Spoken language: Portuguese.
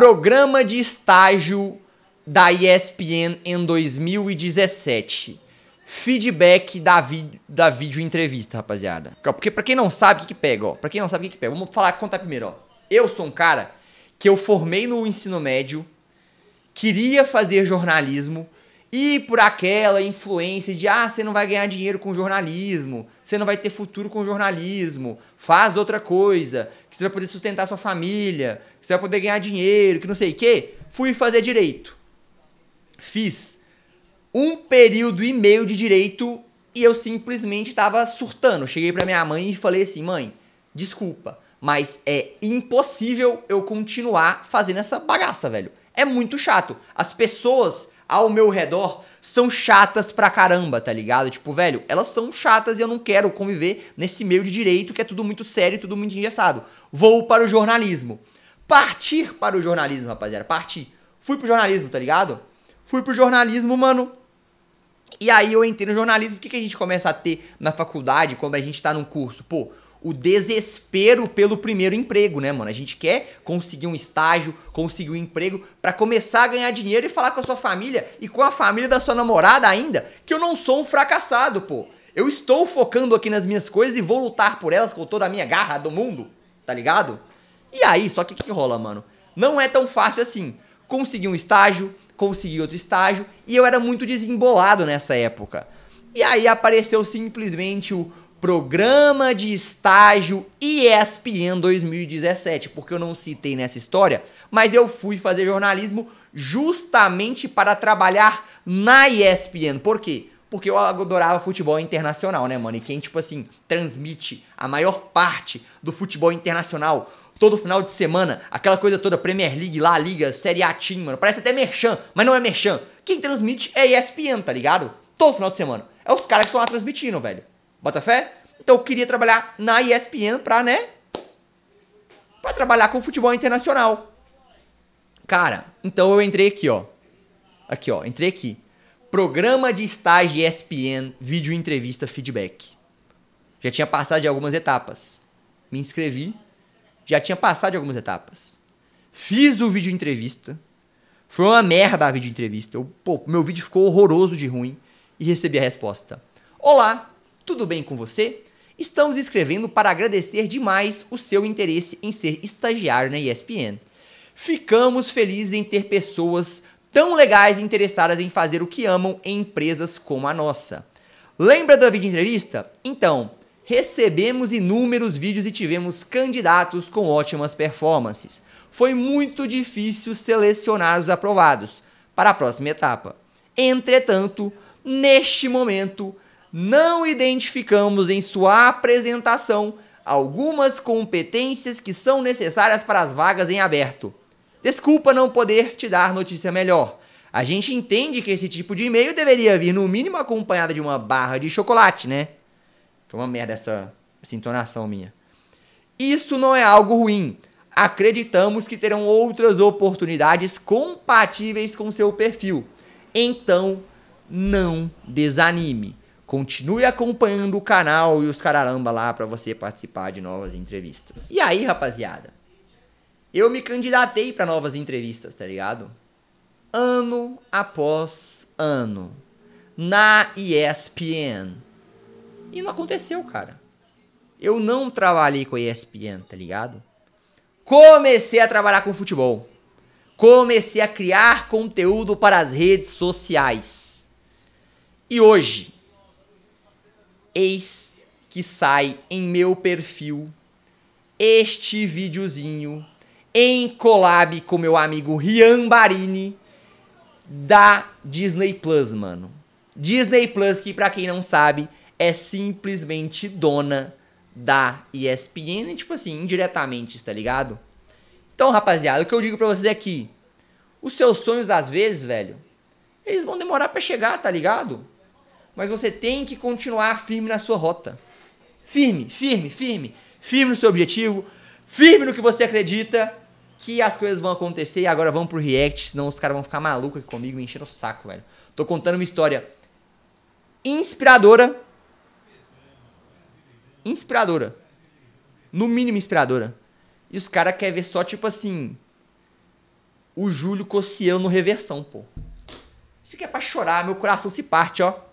Programa de estágio da ESPN em 2017. Feedback da, vi da vídeo entrevista, rapaziada. Porque pra quem não sabe, o que, que pega, ó? Pra quem não sabe, o que, que pega? Vamos falar, contar primeiro, ó. Eu sou um cara que eu formei no ensino médio, queria fazer jornalismo, e por aquela influência de, ah, você não vai ganhar dinheiro com jornalismo, você não vai ter futuro com jornalismo, faz outra coisa, que você vai poder sustentar sua família, que você vai poder ganhar dinheiro, que não sei o quê. Fui fazer direito. Fiz um período e meio de direito e eu simplesmente estava surtando. Cheguei para minha mãe e falei assim: mãe, desculpa, mas é impossível eu continuar fazendo essa bagaça, velho. É muito chato. As pessoas ao meu redor são chatas pra caramba, tá ligado? Tipo, velho, elas são chatas e eu não quero conviver nesse meio de direito que é tudo muito sério, e tudo muito engessado. Vou para o jornalismo. Partir para o jornalismo, rapaziada, partir. Fui pro jornalismo, tá ligado? Fui pro jornalismo, mano. E aí eu entrei no jornalismo. O que, que a gente começa a ter na faculdade quando a gente tá num curso? Pô, o desespero pelo primeiro emprego, né, mano? A gente quer conseguir um estágio, conseguir um emprego para começar a ganhar dinheiro e falar com a sua família e com a família da sua namorada ainda que eu não sou um fracassado, pô. Eu estou focando aqui nas minhas coisas e vou lutar por elas com toda a minha garra do mundo, tá ligado? E aí, só que o que, que rola, mano? Não é tão fácil assim. Consegui um estágio, consegui outro estágio e eu era muito desembolado nessa época. E aí apareceu simplesmente o Programa de Estágio ESPN 2017, porque eu não citei nessa história, mas eu fui fazer jornalismo justamente para trabalhar na ESPN. Por quê? porque eu adorava futebol internacional, né, mano? E quem, tipo assim, transmite a maior parte do futebol internacional todo final de semana, aquela coisa toda, Premier League, La Liga, Série A Team, mano. Parece até merchan, mas não é merchan. Quem transmite é ESPN, tá ligado? Todo final de semana. É os caras que estão lá transmitindo, velho. Bota fé? Então eu queria trabalhar na ESPN pra, né? Pra trabalhar com futebol internacional. Cara, então eu entrei aqui, ó. Aqui, ó. Entrei aqui. Programa de estágio ESPN, vídeo entrevista, feedback. Já tinha passado de algumas etapas. Me inscrevi. Já tinha passado de algumas etapas. Fiz o vídeo entrevista. Foi uma merda a vídeo entrevista. Eu, pô, meu vídeo ficou horroroso de ruim e recebi a resposta. Olá, tudo bem com você? Estamos escrevendo para agradecer demais o seu interesse em ser estagiário na ESPN. Ficamos felizes em ter pessoas tão legais e interessadas em fazer o que amam em empresas como a nossa. Lembra da vídeo entrevista? Então, recebemos inúmeros vídeos e tivemos candidatos com ótimas performances. Foi muito difícil selecionar os aprovados para a próxima etapa. Entretanto, neste momento, não identificamos em sua apresentação algumas competências que são necessárias para as vagas em aberto. Desculpa não poder te dar notícia melhor. A gente entende que esse tipo de e-mail deveria vir no mínimo acompanhado de uma barra de chocolate, né? Foi uma merda essa, essa entonação minha. Isso não é algo ruim. Acreditamos que terão outras oportunidades compatíveis com seu perfil. Então, não desanime. Continue acompanhando o canal e os caramba lá para você participar de novas entrevistas. E aí, rapaziada? Eu me candidatei para novas entrevistas, tá ligado? Ano após ano. Na ESPN. E não aconteceu, cara. Eu não trabalhei com a ESPN, tá ligado? Comecei a trabalhar com futebol. Comecei a criar conteúdo para as redes sociais. E hoje, Eis que sai em meu perfil este videozinho em collab com meu amigo Rian Barini da Disney Plus, mano. Disney Plus, que para quem não sabe, é simplesmente dona da ESPN, tipo assim, indiretamente, tá ligado? Então, rapaziada, o que eu digo para vocês é que os seus sonhos às vezes, velho, eles vão demorar para chegar, tá ligado? mas você tem que continuar firme na sua rota. Firme, firme, firme. Firme no seu objetivo, firme no que você acredita que as coisas vão acontecer. E agora vamos pro React, senão os caras vão ficar malucos aqui comigo me encher o saco, velho. Tô contando uma história inspiradora. Inspiradora. No mínimo inspiradora. E os caras querem ver só, tipo assim. O Júlio Cossiano no reversão, pô. Isso aqui é pra chorar, meu coração se parte, ó.